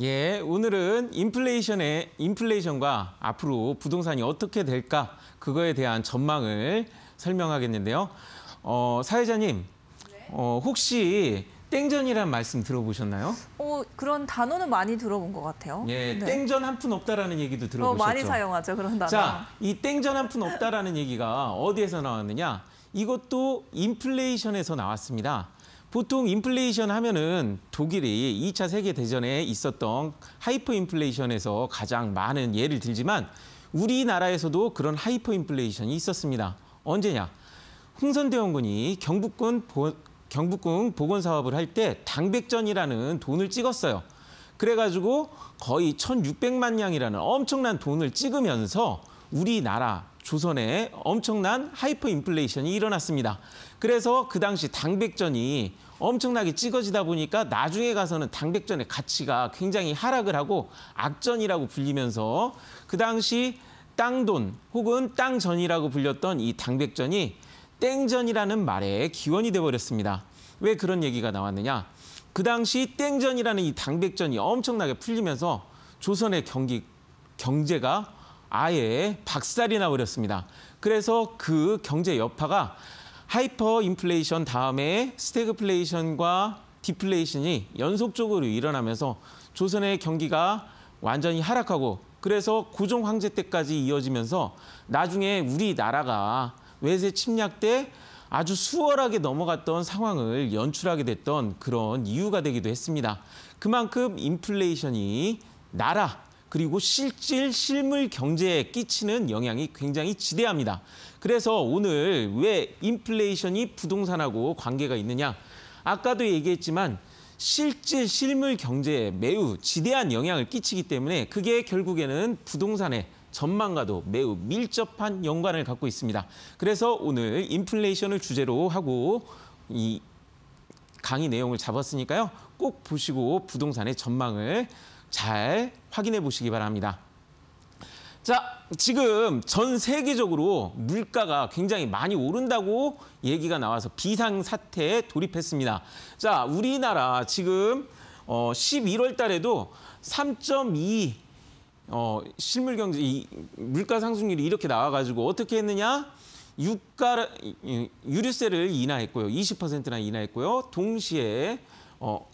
예, 오늘은 인플레이션의 인플레이션과 앞으로 부동산이 어떻게 될까 그거에 대한 전망을 설명하겠는데요. 어, 사회자님, 어, 혹시 땡전이란 말씀 들어보셨나요? 어, 그런 단어는 많이 들어본 것 같아요. 예, 네. 땡전 한 푼 없다라는 얘기도 어, 들어보셨죠? 어, 많이 사용하죠, 그런 단어. 자, 이 땡전 한 푼 없다라는 얘기가 어디에서 나왔느냐? 이것도 인플레이션에서 나왔습니다. 보통 인플레이션 하면은 독일이 2차 세계대전에 있었던 하이퍼 인플레이션에서 가장 많은 예를 들지만 우리나라에서도 그런 하이퍼 인플레이션이 있었습니다. 언제냐? 홍선대원군이 경북군 보, 경북궁 복원 사업을 할 때 당백전이라는 돈을 찍었어요. 그래가지고 거의 1,600만 냥이라는 엄청난 돈을 찍으면서 우리나라 조선에 엄청난 하이퍼 인플레이션이 일어났습니다. 그래서 그 당시 당백전이 엄청나게 찍어지다 보니까 나중에 가서는 당백전의 가치가 굉장히 하락을 하고 악전이라고 불리면서 그 당시 땅돈 혹은 땅전이라고 불렸던 이 당백전이 땡전이라는 말의 기원이 돼버렸습니다. 왜 그런 얘기가 나왔느냐? 그 당시 땡전이라는 이 당백전이 엄청나게 풀리면서 조선의 경기, 경제가 아예 박살이 나버렸습니다. 그래서 그 경제 여파가 하이퍼 인플레이션 다음에 스태그플레이션과 디플레이션이 연속적으로 일어나면서 조선의 경기가 완전히 하락하고 그래서 고종 황제 때까지 이어지면서 나중에 우리나라가 외세 침략 때 아주 수월하게 넘어갔던 상황을 연출하게 됐던 그런 이유가 되기도 했습니다. 그만큼 인플레이션이 나라 그리고 실질 실물 경제에 끼치는 영향이 굉장히 지대합니다. 그래서 오늘 왜 인플레이션이 부동산하고 관계가 있느냐? 아까도 얘기했지만 실질 실물 경제에 매우 지대한 영향을 끼치기 때문에 그게 결국에는 부동산의 전망과도 매우 밀접한 연관을 갖고 있습니다. 그래서 오늘 인플레이션을 주제로 하고 이 강의 내용을 잡았으니까요. 꼭 보시고 부동산의 전망을 잘 확인해 보시기 바랍니다. 자, 지금 전 세계적으로 물가가 굉장히 많이 오른다고 얘기가 나와서 비상사태에 돌입했습니다. 자, 우리나라 지금 어, 11월 달에도 3.2 어, 실물 경제 물가 상승률이 이렇게 나와 가지고 어떻게 했느냐? 유가 유류세를 인하했고요. 20%나 인하했고요. 동시에 어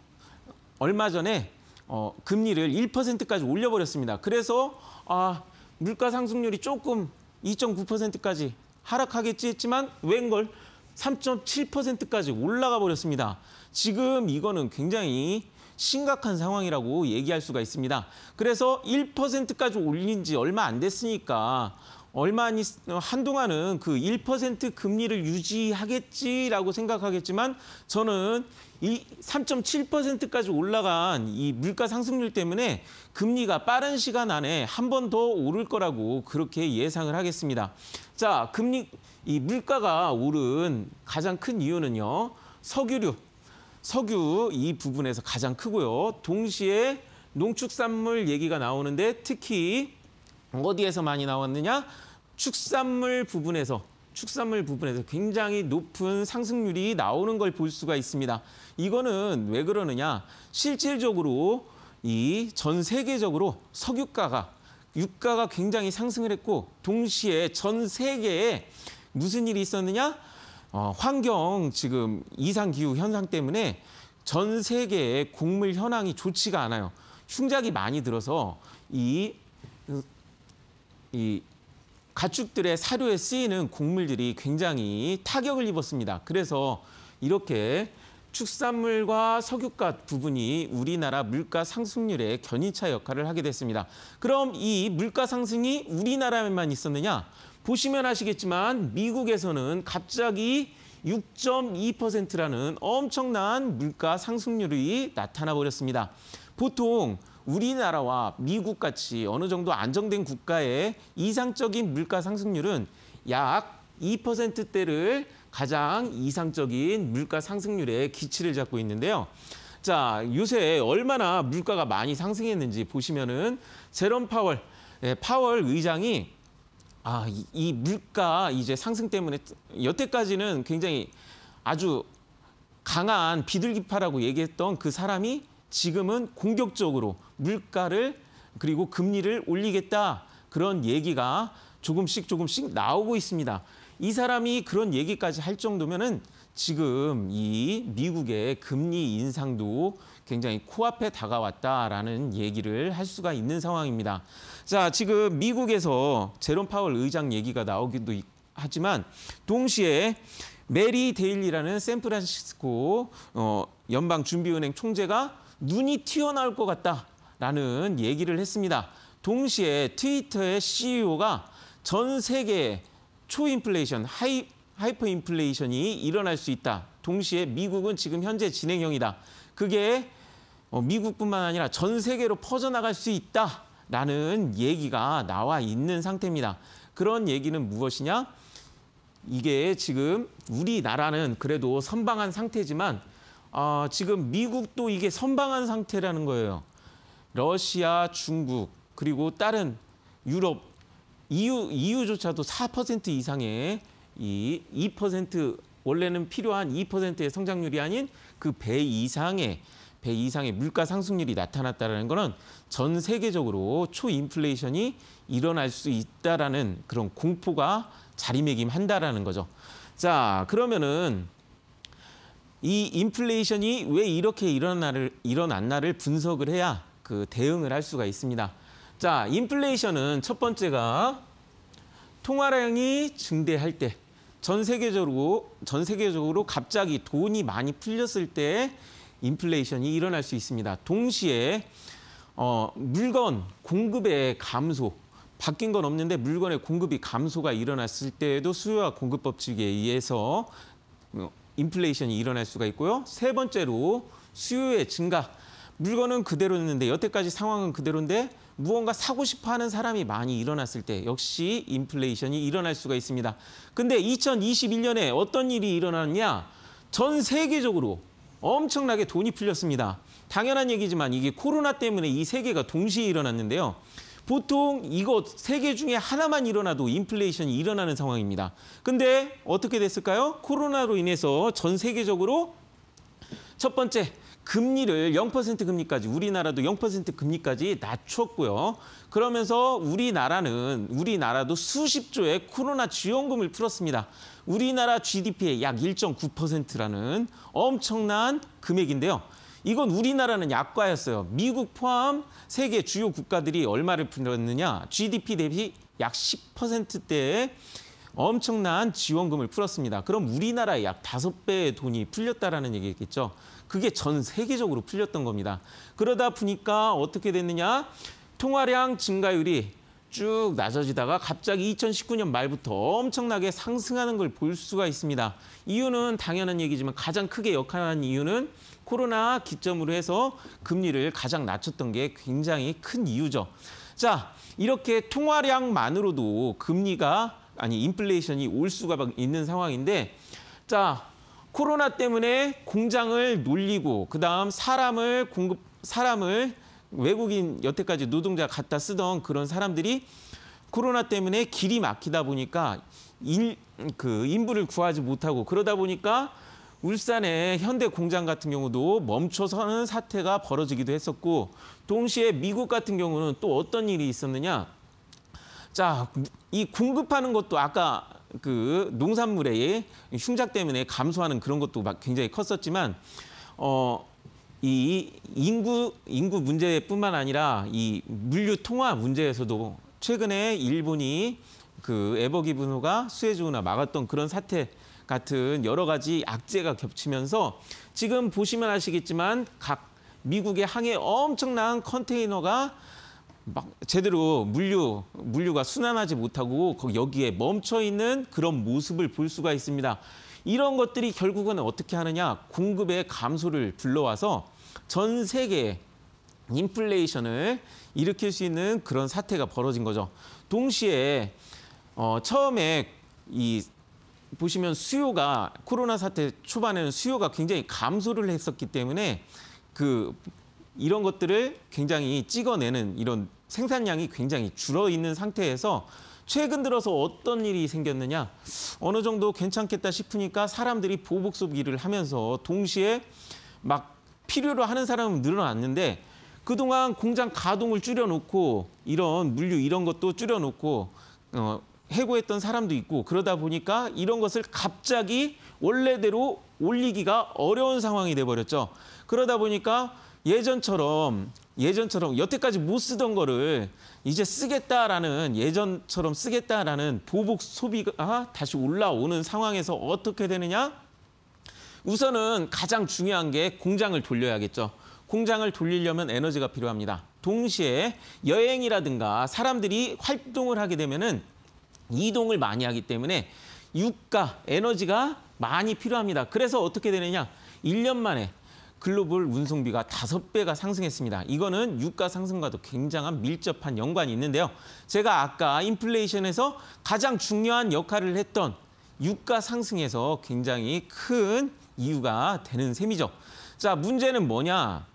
얼마 전에 어, 금리를 1%까지 올려버렸습니다. 그래서 아, 물가 상승률이 조금 2.9%까지 하락하겠지 했지만 웬걸 3.7%까지 올라가 버렸습니다. 지금 이거는 굉장히 심각한 상황이라고 얘기할 수가 있습니다. 그래서 1%까지 올린 지 얼마 안 됐으니까 얼마 안 한동안은 그 1% 금리를 유지하겠지라고 생각하겠지만 저는 이 3.7%까지 올라간 이 물가 상승률 때문에 금리가 빠른 시간 안에 한 번 더 오를 거라고 그렇게 예상을 하겠습니다. 자, 금리 이 물가가 오른 가장 큰 이유는요. 석유류, 석유 이 부분에서 가장 크고요. 동시에 농축산물 얘기가 나오는데 특히 어디에서 많이 나왔느냐? 축산물 부분에서 축산물 부분에서 굉장히 높은 상승률이 나오는 걸 볼 수가 있습니다. 이거는 왜 그러느냐? 실질적으로 이 전 세계적으로 석유가가 유가가 굉장히 상승을 했고 동시에 전 세계에 무슨 일이 있었느냐? 어, 환경 지금 이상 기후 현상 때문에 전 세계의 곡물 현황이 좋지가 않아요. 흉작이 많이 들어서 이이 가축들의 사료에 쓰이는 곡물들이 굉장히 타격을 입었습니다. 그래서 이렇게 축산물과 석유가 부분이 우리나라 물가 상승률의 견인차 역할을 하게 됐습니다. 그럼 이 물가 상승이 우리나라에만 있었느냐? 보시면 아시겠지만 미국에서는 갑자기 6.2%라는 엄청난 물가 상승률이 나타나 버렸습니다. 보통 우리나라와 미국 같이 어느 정도 안정된 국가의 이상적인 물가 상승률은 약 2%대를 가장 이상적인 물가 상승률의 기치를 잡고 있는데요. 자, 요새 얼마나 물가가 많이 상승했는지 보시면은 제롬 파월, 네, 파월 의장이 아, 이, 이 물가 이제 상승 때문에 여태까지는 굉장히 아주 강한 비둘기파라고 얘기했던 그 사람이 지금은 공격적으로 물가를 그리고 금리를 올리겠다 그런 얘기가 조금씩 조금씩 나오고 있습니다. 이 사람이 그런 얘기까지 할 정도면은 지금 이 미국의 금리 인상도 굉장히 코앞에 다가왔다라는 얘기를 할 수가 있는 상황입니다. 자, 지금 미국에서 제롬 파월 의장 얘기가 나오기도 하지만 동시에 메리 데일리라는 샌프란시스코 어, 연방준비은행 총재가 눈이 튀어나올 것 같다라는 얘기를 했습니다. 동시에 트위터의 CEO가 전 세계에 초인플레이션, 하이, 하이퍼 인플레이션이 일어날 수 있다. 동시에 미국은 지금 현재 진행형이다. 그게 어, 미국뿐만 아니라 전 세계로 퍼져나갈 수 있다라는 얘기가 나와 있는 상태입니다. 그런 얘기는 무엇이냐? 이게 지금 우리나라는 그래도 선방한 상태지만 아, 지금 미국도 이게 선방한 상태라는 거예요. 러시아, 중국 그리고 다른 유럽 EU, EU조차도 4% 이상의 이2% 원래는 필요한 2%의 성장률이 아닌 그 배 이상의 배 이상의 물가 상승률이 나타났다는 것은 전 세계적으로 초인플레이션이 일어날 수있다라 그런 공포가 자리매김한다라 거죠. 자, 그러면은 이 인플레이션이 왜 이렇게 일어나를, 일어났나를 분석을 해야 그 대응을 할 수가 있습니다. 자, 인플레이션은 첫 번째가 통화량이 증대할 때, 전 세계적으로, 전 세계적으로 갑자기 돈이 많이 풀렸을 때 인플레이션이 일어날 수 있습니다. 동시에 어, 물건 공급의 감소, 바뀐 건 없는데 물건의 공급이 감소가 일어났을 때에도 수요와 공급 법칙에 의해서 인플레이션이 일어날 수가 있고요. 세 번째로 수요의 증가. 물건은 그대로였는데 여태까지 상황은 그대로인데 무언가 사고 싶어 하는 사람이 많이 일어났을 때 역시 인플레이션이 일어날 수가 있습니다. 근데 2021년에 어떤 일이 일어났냐? 전 세계적으로 엄청나게 돈이 풀렸습니다. 당연한 얘기지만 이게 코로나 때문에 이세 개가 동시에 일어났는데요. 보통 이거 세개 중에 하나만 일어나도 인플레이션이 일어나는 상황입니다. 근데 어떻게 됐을까요? 코로나로 인해서 전 세계적으로 첫 번째 금리를 0% 금리까지 우리나라도 0% 금리까지 낮췄고요. 그러면서 우리나라는 우리나라도 수십 조의 코로나 지원금을 풀었습니다. 우리나라 GDP의 약 1.9%라는 엄청난 금액인데요. 이건 우리나라는 약과였어요. 미국 포함 세계 주요 국가들이 얼마를 풀었느냐? GDP 대비 약 10%대의 엄청난 지원금을 풀었습니다. 그럼 우리나라 의약 다섯 배의 돈이 풀렸다라는 얘기겠죠. 그게 전 세계적으로 풀렸던 겁니다. 그러다 보니까 어떻게 됐느냐? 통화량 증가율이 쭉 낮아지다가 갑자기 2019년 말부터 엄청나게 상승하는 걸 볼 수가 있습니다. 이유는 당연한 얘기지만 가장 크게 역할하는 이유는 코로나 기점으로 해서 금리를 가장 낮췄던 게 굉장히 큰 이유죠. 자, 이렇게 통화량만으로도 금리가 아니 인플레이션이 올 수가 있는 상황인데 자, 코로나 때문에 공장을 놀리고 그다음 사람을 공급 사람을 외국인 여태까지 노동자 갖다 쓰던 그런 사람들이 코로나 때문에 길이 막히다 보니까 인그 인부를 구하지 못하고 그러다 보니까 울산의 현대 공장 같은 경우도 멈춰서는 사태가 벌어지기도 했었고 동시에 미국 같은 경우는 또 어떤 일이 있었느냐. 자, 이 공급하는 것도 아까 그 농산물의 흉작 때문에 감소하는 그런 것도 막 굉장히 컸었지만 어, 이 인구 인구 문제뿐만 아니라 이 물류 통화 문제에서도 최근에 일본이 그 에버기 분호가 수에즈 운하 막았던 그런 사태 같은 여러 가지 악재가 겹치면서 지금 보시면 아시겠지만 각 미국의 항에 엄청난 컨테이너가 막 제대로 물류 물류가 순환하지 못하고 거기 여기에 멈춰 있는 그런 모습을 볼 수가 있습니다. 이런 것들이 결국은 어떻게 하느냐 공급의 감소를 불러와서 전 세계 인플레이션을 일으킬 수 있는 그런 사태가 벌어진 거죠. 동시에 어, 처음에 이 보시면 수요가 코로나 사태 초반에는 수요가 굉장히 감소를 했었기 때문에 그 이런 것들을 굉장히 찍어내는 이런 생산량이 굉장히 줄어 있는 상태에서 최근 들어서 어떤 일이 생겼느냐 어느 정도 괜찮겠다 싶으니까 사람들이 보복 소비를 하면서 동시에 막 필요로 하는 사람은 늘어났는데 그동안 공장 가동을 줄여놓고 이런 물류 이런 것도 줄여놓고 어, 해고했던 사람도 있고 그러다 보니까 이런 것을 갑자기 원래대로 올리기가 어려운 상황이 돼버렸죠. 그러다 보니까 예전처럼 예전처럼 여태까지 못 쓰던 거를 이제 쓰겠다라는 예전처럼 쓰겠다라는 보복 소비가 다시 올라오는 상황에서 어떻게 되느냐? 우선은 가장 중요한 게 공장을 돌려야겠죠. 공장을 돌리려면 에너지가 필요합니다. 동시에 여행이라든가 사람들이 활동을 하게 되면은 이동을 많이 하기 때문에 유가, 에너지가 많이 필요합니다. 그래서 어떻게 되느냐? 1년 만에 글로벌 운송비가 5 배가 상승했습니다. 이거는 유가 상승과도 굉장한 밀접한 연관이 있는데요. 제가 아까 인플레이션에서 가장 중요한 역할을 했던 유가 상승에서 굉장히 큰 이유가 되는 셈이죠. 자, 문제는 뭐냐?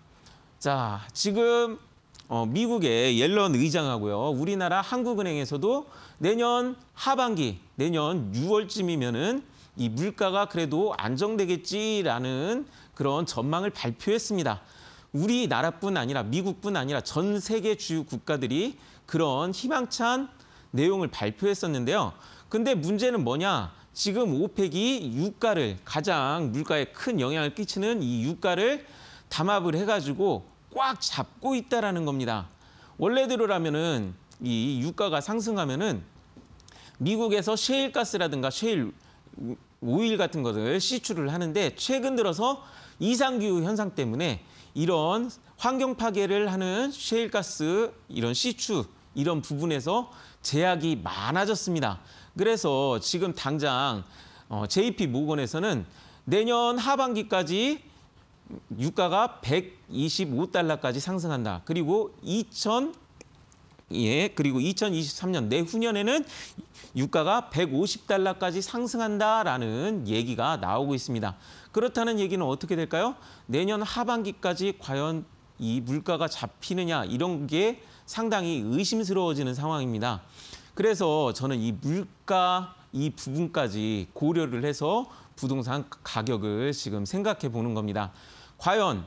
자, 지금 어, 미국의 옐런 의장하고요. 우리나라 한국은행에서도 내년 하반기, 내년 6월쯤이면은 이 물가가 그래도 안정되겠지라는 그런 전망을 발표했습니다. 우리나라뿐 아니라 미국뿐 아니라 전 세계 주요 국가들이 그런 희망찬 내용을 발표했었는데요. 근데 문제는 뭐냐? 지금 오펙이 유가를 가장 물가에 큰 영향을 끼치는 이 유가를 담합을 해가지고 꽉 잡고 있다라는 겁니다. 원래대로라면은 이 유가가 상승하면은 미국에서 셰일 가스라든가 셰일 오일 같은 것을 시추를 하는데 최근 들어서 이상기후 현상 때문에 이런 환경 파괴를 하는 셰일 가스 이런 시추 이런 부분에서 제약이 많아졌습니다. 그래서 지금 당장 JP 어, 모건에서는 내년 하반기까지 유가가 125달러까지 상승한다. 그리고 2000 예, 그리고 2023년 내후년에는 유가가 150달러까지 상승한다라는 얘기가 나오고 있습니다. 그렇다는 얘기는 어떻게 될까요? 내년 하반기까지 과연 이 물가가 잡히느냐 이런 게 상당히 의심스러워지는 상황입니다. 그래서 저는 이 물가 이 부분까지 고려를 해서 부동산 가격을 지금 생각해 보는 겁니다. 과연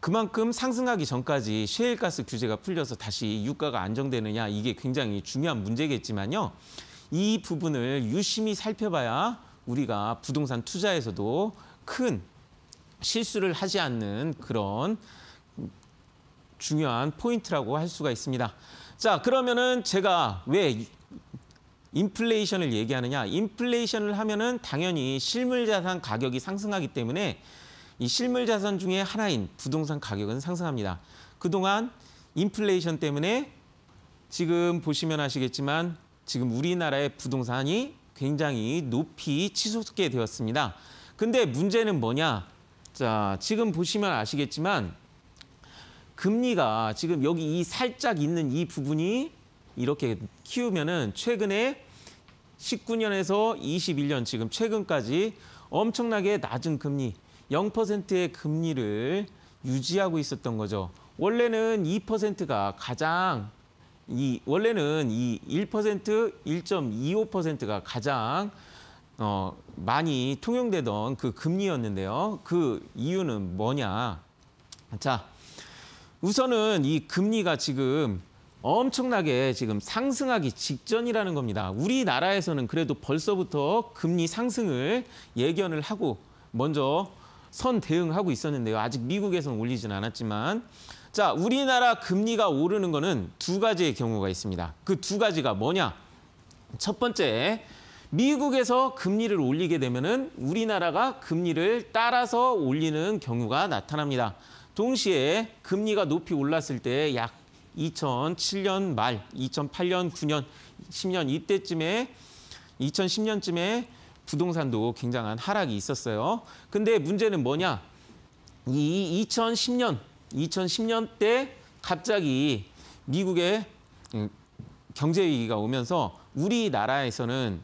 그만큼 상승하기 전까지 셰일가스 규제가 풀려서 다시 유가가 안정되느냐 이게 굉장히 중요한 문제겠지만요. 이 부분을 유심히 살펴봐야 우리가 부동산 투자에서도 큰 실수를 하지 않는 그런 중요한 포인트라고 할 수가 있습니다. 자, 그러면은 제가 왜 인플레이션을 얘기하느냐. 인플레이션을 하면은 당연히 실물 자산 가격이 상승하기 때문에 이 실물 자산 중에 하나인 부동산 가격은 상승합니다. 그동안 인플레이션 때문에 지금 보시면 아시겠지만 지금 우리나라의 부동산이 굉장히 높이 치솟게 되었습니다. 근데 문제는 뭐냐? 자, 지금 보시면 아시겠지만 금리가 지금 여기 이 살짝 있는 이 부분이 이렇게 키우면은 최근에 19년에서 21년 지금 최근까지 엄청나게 낮은 금리 0%의 금리를 유지하고 있었던 거죠. 원래는 2%가 가장 이 원래는 이 1%, 1.25%가 가장 어 많이 통용되던 그 금리였는데요. 그 이유는 뭐냐? 자, 우선은 이 금리가 지금 엄청나게 지금 상승하기 직전이라는 겁니다. 우리나라에서는 그래도 벌써부터 금리 상승을 예견을 하고 먼저 선 대응하고 있었는데요. 아직 미국에서는 올리진 않았지만 자 우리나라 금리가 오르는 거는 두 가지의 경우가 있습니다. 그 두 가지가 뭐냐? 첫 번째, 미국에서 금리를 올리게 되면은 우리나라가 금리를 따라서 올리는 경우가 나타납니다. 동시에 금리가 높이 올랐을 때 약 2007년 말, 2008년, 9년, 10년 이때쯤에 2010년쯤에 부동산도 굉장한 하락이 있었어요. 근데 문제는 뭐냐? 이 2010년, 2010년 때 갑자기 미국의 음, 경제 위기가 오면서 우리나라에서는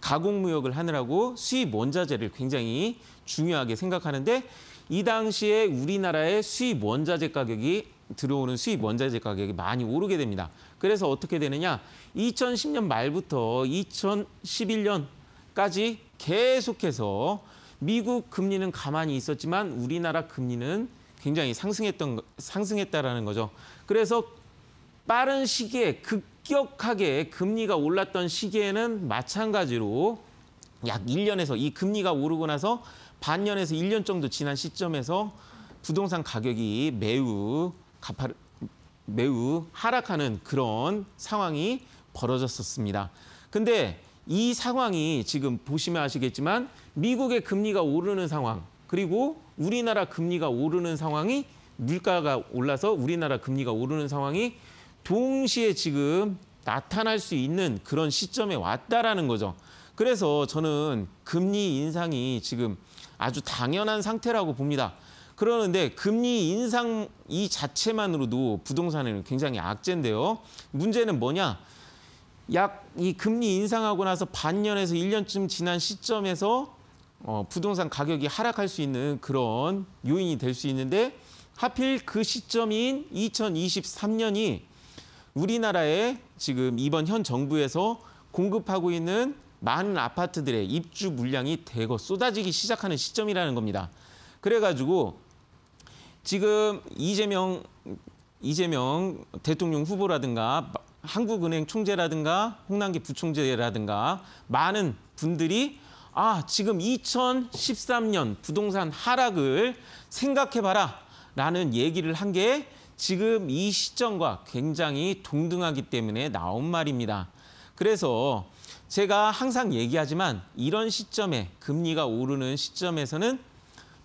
가공무역을 하느라고 수입 원자재를 굉장히 중요하게 생각하는데 이 당시에 우리나라의 수입 원자재 가격이 들어오는 수입 원자재 가격이 많이 오르게 됩니다. 그래서 어떻게 되느냐? 2010년 말부터 2011년 까지 계속해서 미국 금리는 가만히 있었지만 우리나라 금리는 굉장히 상승했던 상승했다라는 거죠. 그래서 빠른 시기에 급격하게 금리가 올랐던 시기에는 마찬가지로 약 1년에서 이 금리가 오르고 나서 반년에서 1년 정도 지난 시점에서 부동산 가격이 매우 가파 매우 하락하는 그런 상황이 벌어졌었습니다. 근데 이 상황이 지금 보시면 아시겠지만 미국의 금리가 오르는 상황 그리고 우리나라 금리가 오르는 상황이 물가가 올라서 우리나라 금리가 오르는 상황이 동시에 지금 나타날 수 있는 그런 시점에 왔다라는 거죠. 그래서 저는 금리 인상이 지금 아주 당연한 상태라고 봅니다. 그러는데 금리 인상 이 자체만으로도 부동산에는 굉장히 악재인데요. 문제는 뭐냐? 약이 금리 인상하고 나서 반년에서 1년쯤 지난 시점에서 어, 부동산 가격이 하락할 수 있는 그런 요인이 될 수 있는데 하필 그 시점인 2023년이 우리나라에 지금 이번 현 정부에서 공급하고 있는 많은 아파트들의 입주 물량이 대거 쏟아지기 시작하는 시점이라는 겁니다. 그래가지고 지금 이재명 이재명 대통령 후보라든가 한국은행 총재라든가 홍남기 부총재라든가 많은 분들이 아, 지금 2013년 부동산 하락을 생각해봐라 라는 얘기를 한 게 지금 이 시점과 굉장히 동등하기 때문에 나온 말입니다. 그래서 제가 항상 얘기하지만 이런 시점에 금리가 오르는 시점에서는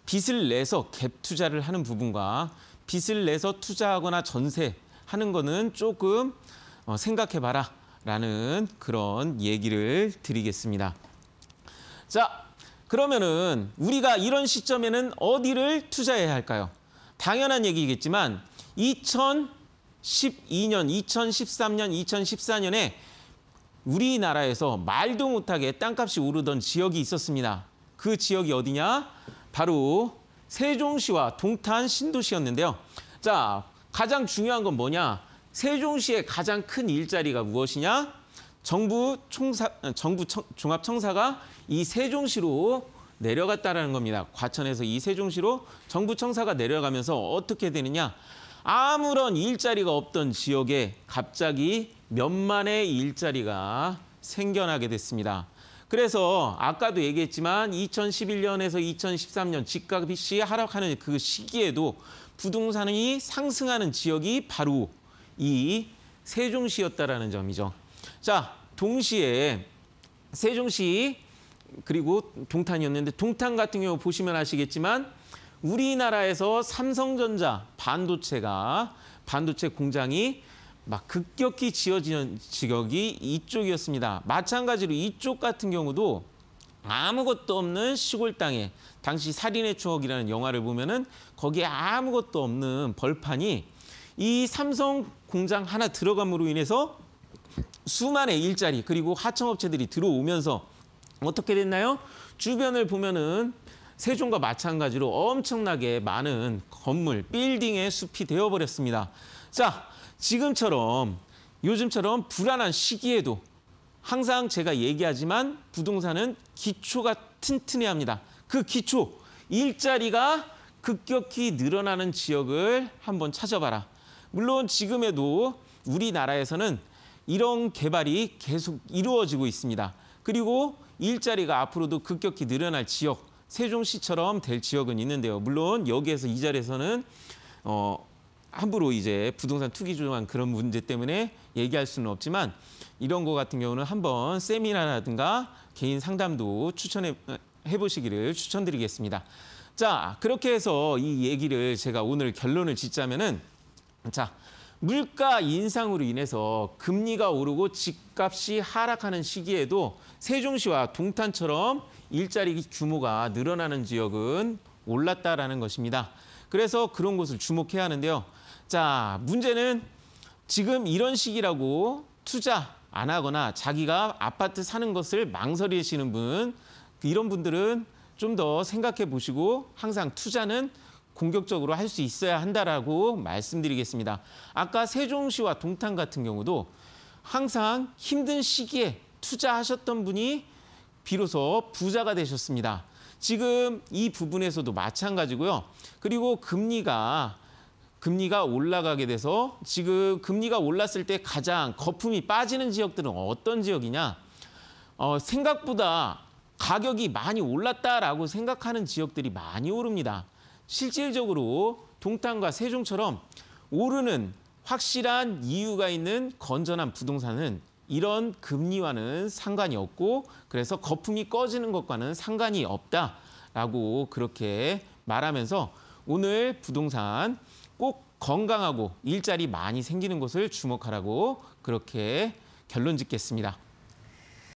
빚을 내서 갭 투자를 하는 부분과 빚을 내서 투자하거나 전세하는 거는 조금 어, 생각해봐라 라는 그런 얘기를 드리겠습니다. 자, 그러면은 우리가 이런 시점에는 어디를 투자해야 할까요? 당연한 얘기겠지만 2012년, 2013년, 2014년에 우리나라에서 말도 못하게 땅값이 오르던 지역이 있었습니다. 그 지역이 어디냐? 바로 세종시와 동탄 신도시였는데요. 자, 가장 중요한 건 뭐냐? 세종시의 가장 큰 일자리가 무엇이냐? 정부 총사 어, 정부 청, 종합청사가 이 세종시로 내려갔다라는 겁니다. 과천에서 이 세종시로 정부 청사가 내려가면서 어떻게 되느냐? 아무런 일자리가 없던 지역에 갑자기 몇만의 일자리가 생겨나게 됐습니다. 그래서 아까도 얘기했지만 2011년에서 2013년 집값이 하락하는 그 시기에도 부동산이 상승하는 지역이 바로 이 세종시였다라는 점이죠. 자, 동시에 세종시 그리고 동탄이었는데 동탄 같은 경우 보시면 아시겠지만 우리나라에서 삼성전자 반도체가 반도체 공장이 막 급격히 지어지는 지역이 이쪽이었습니다. 마찬가지로 이쪽 같은 경우도 아무것도 없는 시골 땅에 당시 살인의 추억이라는 영화를 보면은 거기에 아무것도 없는 벌판이 이 삼성 공장 하나 들어감으로 인해서 수만의 일자리 그리고 하청업체들이 들어오면서 어떻게 됐나요? 주변을 보면은 세종과 마찬가지로 엄청나게 많은 건물, 빌딩의 숲이 되어버렸습니다. 자, 지금처럼 요즘처럼 불안한 시기에도 항상 제가 얘기하지만 부동산은 기초가 튼튼해야 합니다. 그 기초, 일자리가 급격히 늘어나는 지역을 한번 찾아봐라. 물론 지금에도 우리나라에서는 이런 개발이 계속 이루어지고 있습니다. 그리고 일자리가 앞으로도 급격히 늘어날 지역, 세종시처럼 될 지역은 있는데요. 물론 여기에서 이 자리에서는 어, 함부로 이제 부동산 투기 조정한 그런 문제 때문에 얘기할 수는 없지만 이런 거 같은 경우는 한번 세미나라든가 개인 상담도 추천해 해보시기를 추천드리겠습니다. 자, 그렇게 해서 이 얘기를 제가 오늘 결론을 짓자면은 자, 물가 인상으로 인해서 금리가 오르고 집값이 하락하는 시기에도 세종시와 동탄처럼 일자리 규모가 늘어나는 지역은 올랐다라는 것입니다. 그래서 그런 곳을 주목해야 하는데요. 자, 문제는 지금 이런 시기라고 투자 안 하거나 자기가 아파트 사는 것을 망설이시는 분, 이런 분들은 좀 더 생각해 보시고 항상 투자는 공격적으로 할 수 있어야 한다라고 말씀드리겠습니다. 아까 세종시와 동탄 같은 경우도 항상 힘든 시기에 투자하셨던 분이 비로소 부자가 되셨습니다. 지금 이 부분에서도 마찬가지고요. 그리고 금리가 금리가 올라가게 돼서 지금 금리가 올랐을 때 가장 거품이 빠지는 지역들은 어떤 지역이냐? 어, 생각보다 가격이 많이 올랐다라고 생각하는 지역들이 많이 오릅니다. 실질적으로 동탄과 세종처럼 오르는 확실한 이유가 있는 건전한 부동산은 이런 금리와는 상관이 없고 그래서 거품이 꺼지는 것과는 상관이 없다라고 그렇게 말하면서 오늘 부동산 꼭 건강하고 일자리 많이 생기는 곳을 주목하라고 그렇게 결론 짓겠습니다.